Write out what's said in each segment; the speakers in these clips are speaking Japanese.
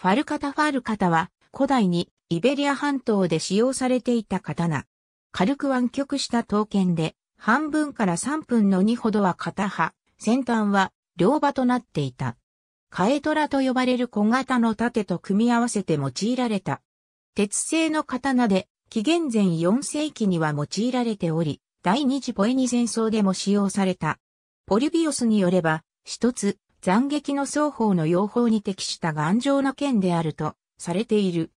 ファルカタファルカタは、古代にイベリア半島で使用されていた刀。軽く湾曲した刀剣で、半分から3分の2ほどは片刃、先端は両刃となっていた。カエトラと呼ばれる小型の盾と組み合わせて用いられた。鉄製の刀で、紀元前4世紀には用いられており、第二次ポエニ戦争でも使用された。ポリビオスによれば、一つ、斬撃の双方の用法に適した頑丈な剣であるとされている。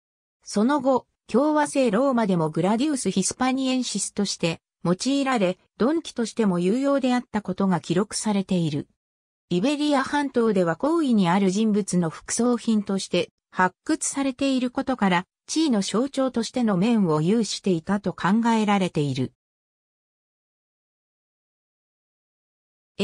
その後、共和制ローマでもグラディウス・ヒスパニエンシスとして用いられ、鈍器としても有用であったことが記録されている。イベリア半島では行為にある人物の副葬品として発掘されていることから、地位の象徴としての面を有していたと考えられている。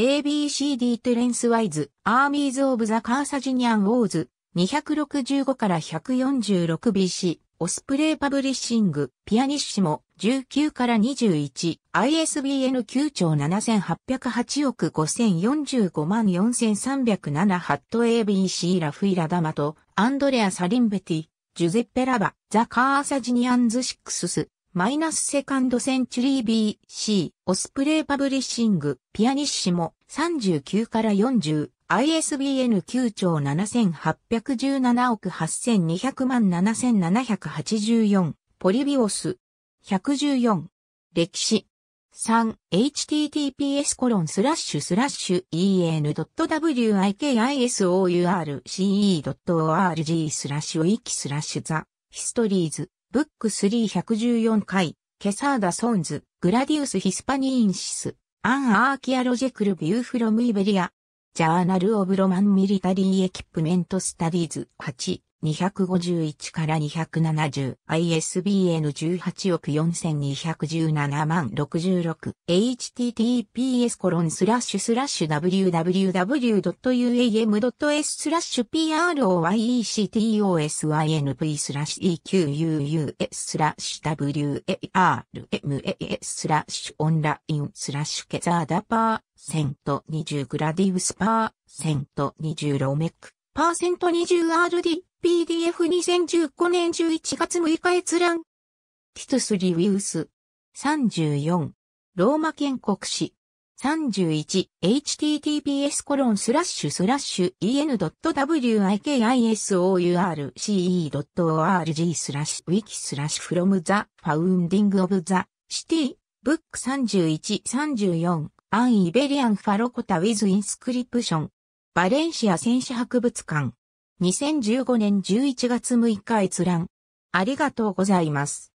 ABCD テレンス・ワイズ、アーミーズ・オブ・ザ・カーサジニアン・ウォーズ、265から1 4 6 b c オスプレイ・パブリッシング、ピアニッシモ、19から21、ISBN 9兆7808億5045万4307ハット ABC ラフィラダマト、アンドレア・サリンベティ、ジュゼッペ・ラバ、ザ・カーサジニアンズ・シックスス、マイナスセカンドセンチュリー BC、オスプレイパブリッシング、ピアニッシモ、39から40、ISBN 9兆7817億8200万7784、ポリビオス、114、歴史、3 https コロンスラッシュスラッシュ en.wikisource.org スラッシュ wiki スラッシュザヒストリーズブック3114回、ケサーダ・ソンズ、グラディウス・ヒスパニーンシス、アン・アーキアロジェクル・ビュー・フロム・イベリア、ジャーナル・オブ・ロマン・ミリタリー・エキップメント・スタディーズ8、251から270、ISBN 18億4217万66、https コロンスラッシュスラッシュ www.uam.s スラッシュ proyectosynp スラッシュ equs スラッシュ warmas スラッシュオンラインスラッシュケザーダパーセント20グラディウスパーセント20ロメックパーセント 20RD PDF2015 年11月6日閲覧。ティトゥス・リウィウス。34。ローマ建国史。31。https コロンスラッシュスラッシュ en.wikisource.org スラッシュ wiki スラッシュ from the founding of the city book 31 34 an Iberian Farocota with inscription バレンシア戦士博物館2015年11月6日閲覧。ありがとうございます。